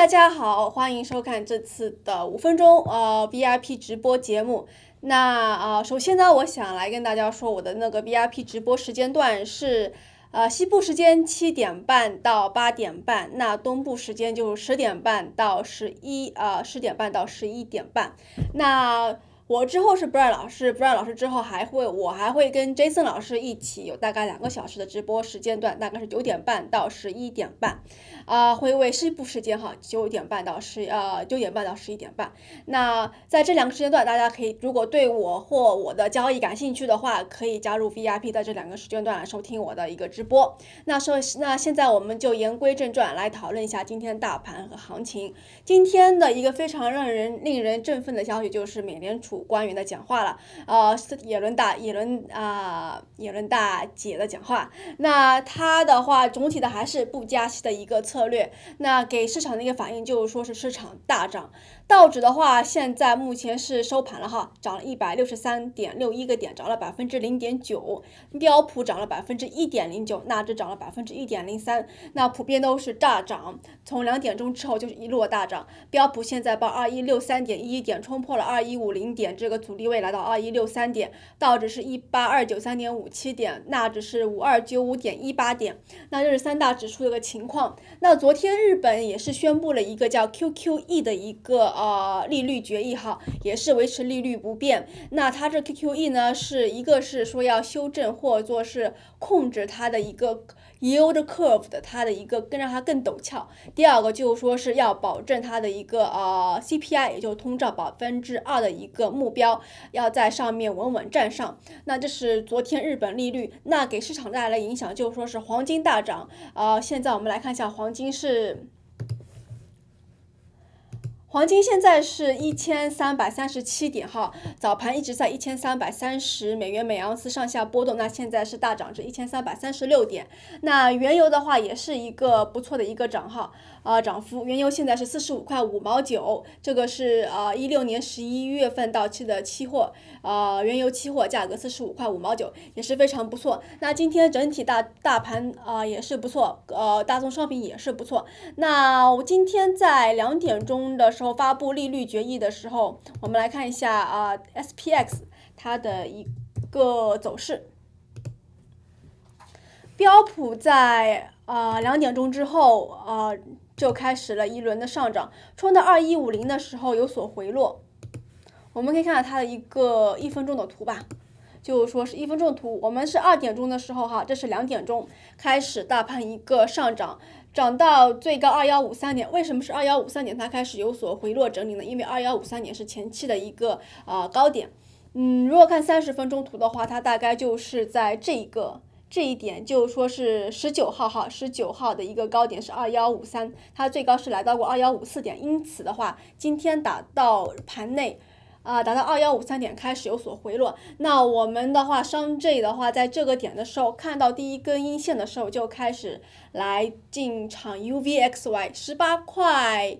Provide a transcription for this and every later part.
大家好，欢迎收看这次的五分钟呃 v I P 直播节目。那啊，首先呢，我想来跟大家说，我的那个 v I P 直播时间段是呃，西部时间七点半到八点半，那东部时间就是十点半到十一啊，十点半到十一点半。那我之后是 Brian 老师，Brian 老师之后还会，我还会跟 Jason 老师一起有大概两个小时的直播时间段，大概是九点半到十一点半，啊，会为西部时间哈，九点半到十呃九点半到十一点半。那在这两个时间段，大家可以如果对我或我的交易感兴趣的话，可以加入 VIP 的这两个时间段来收听我的一个直播。那说那现在我们就言归正传，来讨论一下今天大盘和行情。今天的一个非常让人令人振奋的消息就是美联储。官员的讲话了，呃，耶伦大耶伦啊耶伦大姐的讲话，那他的话总体的还是不加息的一个策略，那给市场的一个反应就是说是市场大涨，道指的话现在目前是收盘了哈，涨了一百六十三点六一个点，涨了百分之零点九，标普涨了百分之一点零九，纳指涨了百分之一点零三，那普遍都是大涨，从两点钟之后就是一路大涨，标普现在报二一六三点一一点，冲破了二一五零点。这个阻力位来到二一六三点，道指是一八二九三点五七点，纳指是五二九五点一八点，那这是三大指数的一个情况。那昨天日本也是宣布了一个叫 QQE 的一个呃利率决议哈，也是维持利率不变。那它这 QQE 呢，是一个是说要修正或者说是控制它的一个 yield curve 的，它的一个更让它更陡峭。第二个就是说是要保证它的一个呃 CPI 也就通胀百分之二的一个。目标要在上面稳稳站上，那这是昨天日本利率，那给市场带来的影响，就是说是黄金大涨啊。现在我们来看一下黄金是。黄金现在是一千三百三十七点哈，早盘一直在一千三百三十美元每盎司上下波动，那现在是大涨至一千三百三十六点。那原油的话也是一个不错的一个涨哈啊涨幅，原油现在是四十五块五毛九，这个是呃一六年十一月份到期的期货啊，原油期货价格四十五块五毛九也是非常不错。那今天整体大大盘啊也是不错，呃大宗商品也是不错。那我今天在两点钟的。时候发布利率决议的时候，我们来看一下啊，S P X 它的一个走势。标普在啊两点钟之后啊就开始了一轮的上涨，冲到二一五零的时候有所回落。我们可以看到它的一个一分钟的图吧，就是说是一分钟的图。我们是二点钟的时候哈，这是两点钟开始大盘一个上涨。涨到最高二幺五三点，为什么是二幺五三点？它开始有所回落整理呢？因为二幺五三点是前期的一个啊高点，嗯，如果看三十分钟图的话，它大概就是在这一个这一点，就说是十九号哈，十九号的一个高点是二幺五三，它最高是来到过二幺五四点，因此的话，今天打到盘内。啊，达到二幺五三点开始有所回落。那我们的话，商这里的话，在这个点的时候，看到第一根阴线的时候，就开始来进场。U V X Y 十八块，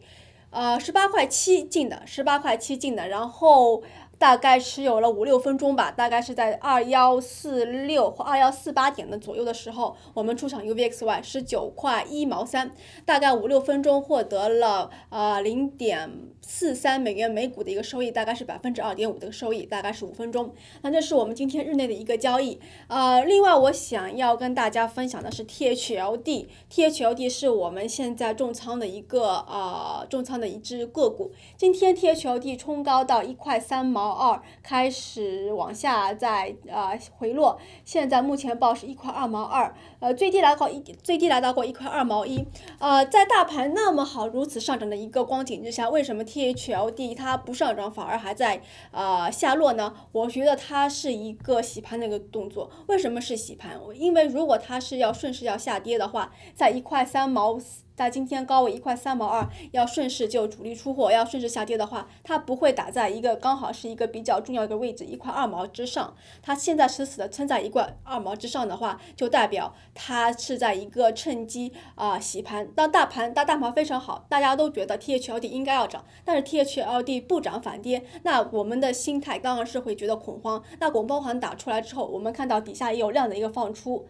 呃，十八块七进的，十八块七进的，然后。大概持有了五六分钟吧，大概是在二幺四六或二幺四八点的左右的时候，我们出场 UVXY 是九块一毛三，大概五六分钟获得了呃零点四三美元每股的一个收益，大概是百分之二点五的收益，大概是五分钟。那这是我们今天日内的一个交易。呃，另外我想要跟大家分享的是 THLD，THLD 是我们现在重仓的一个呃重仓的一只个股，今天 THLD 冲高到一块三毛。二开始往下在呃回落，现在目前报是一块二毛二，呃最低来到过一最低来到过一块二毛一，呃在大盘那么好如此上涨的一个光景之下，为什么 THLD 它不上涨反而还在啊下落呢？我觉得它是一个洗盘的一个动作。为什么是洗盘？因为如果它是要顺势要下跌的话，在一块三毛四。在今天高位一块三毛二，要顺势就主力出货，要顺势下跌的话，它不会打在一个刚好是一个比较重要的位置一块二毛之上。它现在死死的撑在一块二毛之上的话，就代表它是在一个趁机啊洗盘。当大盘当大盘非常好，大家都觉得 T H L D 应该要涨，但是 T H L D 不涨反跌，那我们的心态当然是会觉得恐慌。那恐慌盘打出来之后，我们看到底下也有量的一个放出。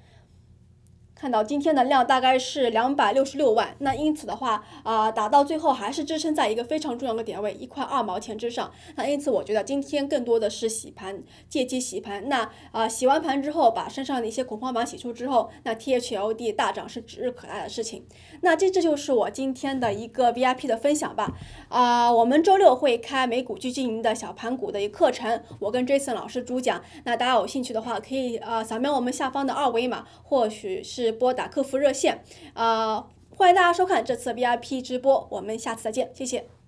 看到今天的量大概是两百六十六万，那因此的话啊，打到最后还是支撑在一个非常重要的点位，一块二毛钱之上。那因此我觉得今天更多的是洗盘，借机洗盘。那啊，洗完盘之后，把身上的一些恐慌盘洗出之后，那 T H L D 大涨是指日可待的事情。那这这就是我今天的一个 V I P 的分享吧。啊，我们周六会开美股基金经的小盘股的一个课程，我跟 Jason 老师主讲。那大家有兴趣的话，可以啊，扫描我们下方的二维码，或许是。拨打客服热线，啊！欢迎大家收看这次 VIP 直播，我们下次再见，谢谢。